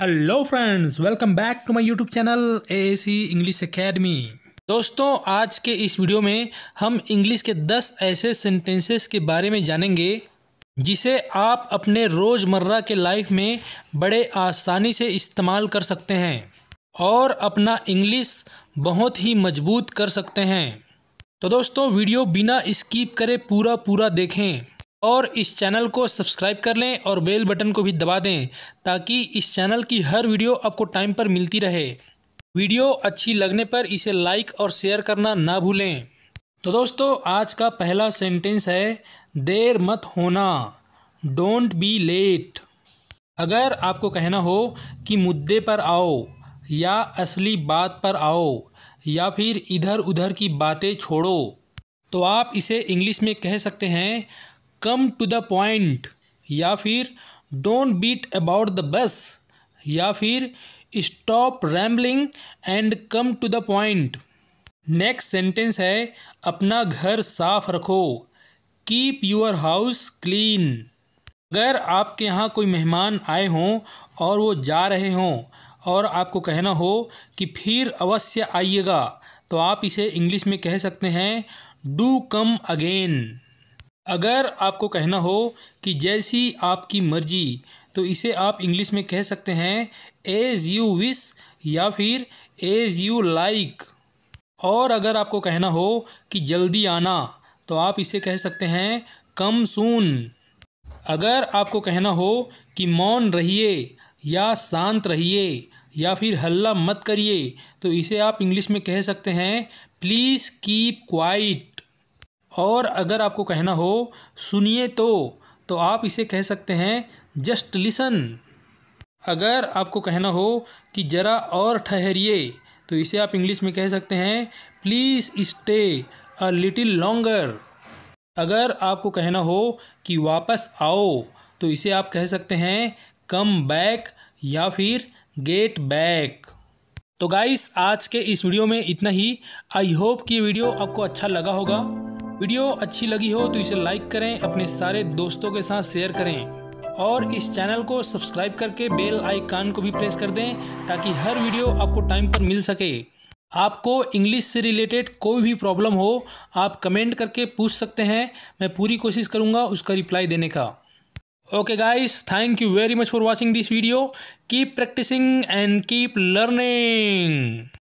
hello friends welcome back to my YouTube channel A C English academy दोस्तों आज के इस वीडियो में हम इंग्लिश के 10 ऐसे सेंटेंसेस के बारे में जानेंगे जिसे आप अपने रोज़मर्रा के लाइफ में बड़े आसानी से इस्तेमाल कर सकते हैं और अपना इंग्लिश बहुत ही मजबूत कर सकते हैं तो दोस्तों वीडियो बिना स्कीप करे पूरा पूरा देखें और इस चैनल को सब्सक्राइब कर लें और बेल बटन को भी दबा दें ताकि इस चैनल की हर वीडियो आपको टाइम पर मिलती रहे वीडियो अच्छी लगने पर इसे लाइक और शेयर करना ना भूलें तो दोस्तों आज का पहला सेंटेंस है देर मत होना डोंट बी लेट अगर आपको कहना हो कि मुद्दे पर आओ या असली बात पर आओ या फिर इधर उधर की बातें छोड़ो तो आप इसे इंग्लिश में कह सकते हैं कम टू द पॉइंट या फिर don't beat about the bush या फिर stop rambling and come to the point next sentence है अपना घर साफ रखो कीप योर हाउस क्लीन अगर आपके यहाँ कोई मेहमान आए हों और वो जा रहे हों और आपको कहना हो कि फिर अवश्य आइएगा तो आप इसे इंग्लिश में कह सकते हैं डू कम अगेन अगर आपको कहना हो कि जैसी आपकी मर्जी तो इसे आप इंग्लिश में कह सकते हैं एज़ यू विश या फिर एज़ यू लाइक और अगर आपको कहना हो कि जल्दी आना तो आप इसे कह सकते हैं कम सून अगर आपको कहना हो कि मौन रहिए या शांत रहिए या फिर हल्ला मत करिए तो इसे आप इंग्लिश में कह सकते हैं प्लीज़ कीप क्वाइट और अगर आपको कहना हो सुनिए तो तो आप इसे कह सकते हैं जस्ट लिसन अगर आपको कहना हो कि ज़रा और ठहरिए तो इसे आप इंग्लिश में कह सकते हैं please stay a little longer अगर आपको कहना हो कि वापस आओ तो इसे आप कह सकते हैं कम बैक या फिर गेट बैक तो गाइस आज के इस वीडियो में इतना ही आई होप कि वीडियो आपको अच्छा लगा होगा वीडियो अच्छी लगी हो तो इसे लाइक करें अपने सारे दोस्तों के साथ शेयर करें और इस चैनल को सब्सक्राइब करके बेल आइकान को भी प्रेस कर दें ताकि हर वीडियो आपको टाइम पर मिल सके आपको इंग्लिश से रिलेटेड कोई भी प्रॉब्लम हो आप कमेंट करके पूछ सकते हैं मैं पूरी कोशिश करूँगा उसका रिप्लाई देने का okay guys thank you very much for watching this video keep practicing and keep learning